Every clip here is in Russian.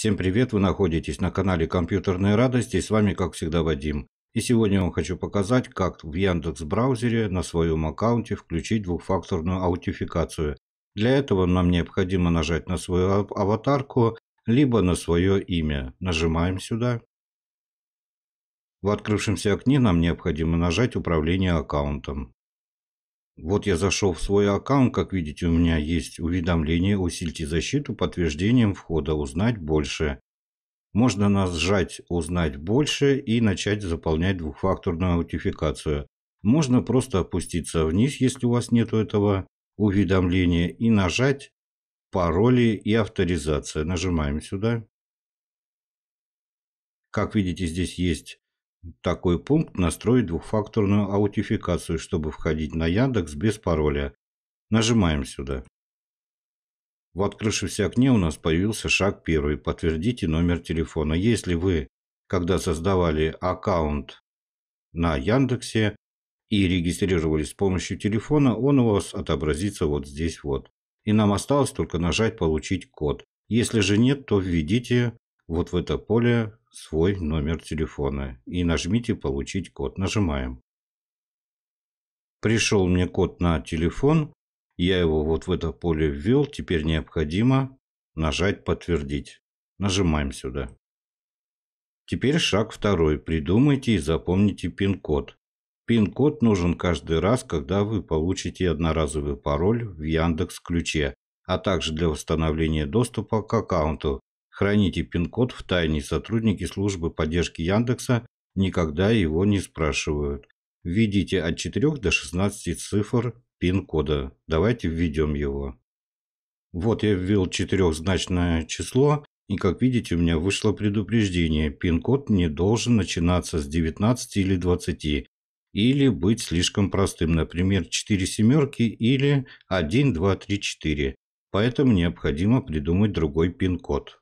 Всем привет, вы находитесь на канале Компьютерные радости, с вами как всегда Вадим. И сегодня я вам хочу показать, как в Яндекс браузере на своем аккаунте включить двухфакторную аутификацию. Для этого нам необходимо нажать на свою аватарку, либо на свое имя. Нажимаем сюда. В открывшемся окне нам необходимо нажать «Управление аккаунтом». Вот я зашел в свой аккаунт, как видите, у меня есть уведомление «Усильте защиту подтверждением входа. Узнать больше». Можно нажать «Узнать больше» и начать заполнять двухфакторную аутентификацию. Можно просто опуститься вниз, если у вас нет этого уведомления, и нажать «Пароли и авторизация». Нажимаем сюда. Как видите, здесь есть такой пункт настроить двухфакторную аутификацию, чтобы входить на Яндекс без пароля. Нажимаем сюда. В открывшемся окне у нас появился шаг первый. Подтвердите номер телефона. Если вы, когда создавали аккаунт на Яндексе и регистрировались с помощью телефона, он у вас отобразится вот здесь вот. И нам осталось только нажать «Получить код». Если же нет, то введите вот в это поле свой номер телефона и нажмите «Получить код». Нажимаем. Пришел мне код на телефон. Я его вот в это поле ввел. Теперь необходимо нажать «Подтвердить». Нажимаем сюда. Теперь шаг второй. Придумайте и запомните пин-код. Пин-код нужен каждый раз, когда вы получите одноразовый пароль в Яндекс Ключе, а также для восстановления доступа к аккаунту Храните пин-код в тайне. Сотрудники службы поддержки Яндекса никогда его не спрашивают. Введите от 4 до 16 цифр пин-кода. Давайте введем его. Вот я ввел четырехзначное число, и как видите, у меня вышло предупреждение. Пин-код не должен начинаться с 19 или 20, или быть слишком простым, например, 4 семерки или 1, 2, 3, 4. Поэтому необходимо придумать другой пин-код.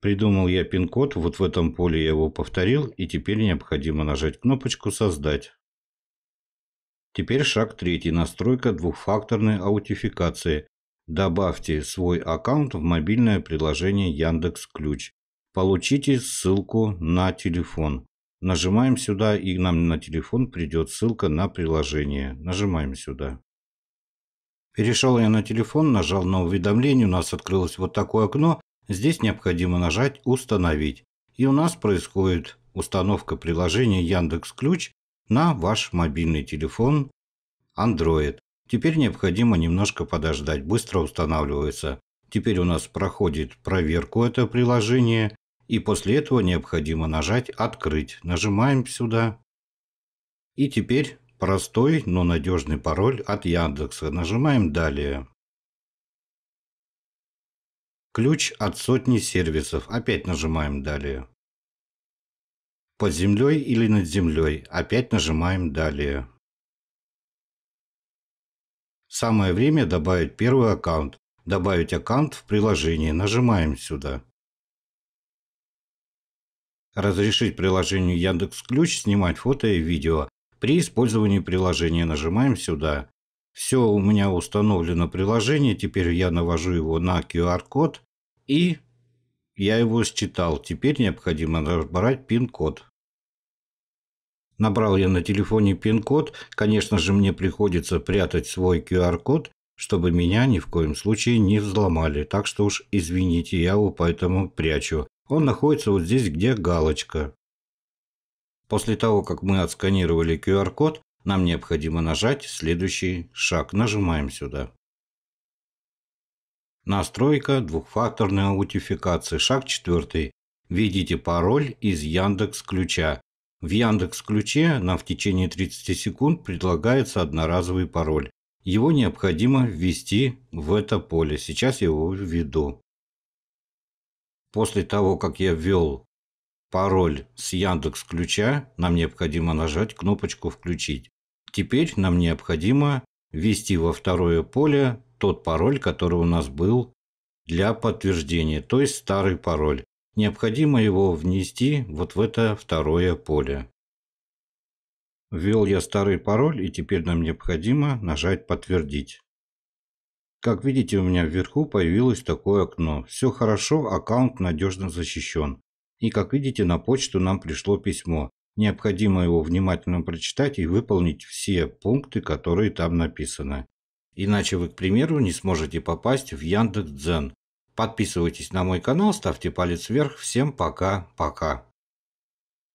Придумал я пин-код, вот в этом поле я его повторил, и теперь необходимо нажать кнопочку «Создать». Теперь шаг третий – настройка двухфакторной аутификации. Добавьте свой аккаунт в мобильное приложение Яндекс Ключ. Получите ссылку на телефон. Нажимаем сюда, и нам на телефон придет ссылка на приложение. Нажимаем сюда. Перешел я на телефон, нажал на уведомление, у нас открылось вот такое окно. Здесь необходимо нажать «Установить». И у нас происходит установка приложения Яндекс Ключ на ваш мобильный телефон Android. Теперь необходимо немножко подождать, быстро устанавливается. Теперь у нас проходит проверку это приложение, и после этого необходимо нажать «Открыть». Нажимаем сюда. И теперь простой, но надежный пароль от Яндекса. Нажимаем «Далее». Ключ от сотни сервисов. Опять нажимаем «Далее». Под землей или над землей. Опять нажимаем «Далее». Самое время добавить первый аккаунт. Добавить аккаунт в приложении. Нажимаем сюда. Разрешить приложению Яндекс Ключ снимать фото и видео. При использовании приложения нажимаем сюда. Все у меня установлено приложение, теперь я навожу его на QR-код и я его считал. Теперь необходимо набрать пин-код. Набрал я на телефоне пин-код. Конечно же, мне приходится прятать свой QR-код, чтобы меня ни в коем случае не взломали. Так что уж извините, я его поэтому прячу. Он находится вот здесь, где галочка. После того, как мы отсканировали QR-код, нам необходимо нажать следующий шаг. Нажимаем сюда. Настройка двухфакторной аутификации. Шаг четвертый. Введите пароль из Яндекс Ключа. В Яндекс Ключе нам в течение 30 секунд предлагается одноразовый пароль. Его необходимо ввести в это поле. Сейчас я его введу. После того, как я ввел пароль с Яндекс ключа, нам необходимо нажать кнопочку «Включить». Теперь нам необходимо ввести во второе поле тот пароль, который у нас был для подтверждения, то есть старый пароль. Необходимо его внести вот в это второе поле. Ввел я старый пароль и теперь нам необходимо нажать «Подтвердить». Как видите, у меня вверху появилось такое окно. Все хорошо, аккаунт надежно защищен. И, как видите, на почту нам пришло письмо. Необходимо его внимательно прочитать и выполнить все пункты, которые там написаны. Иначе вы, к примеру, не сможете попасть в Яндекс.Дзен. Подписывайтесь на мой канал, ставьте палец вверх. Всем пока-пока.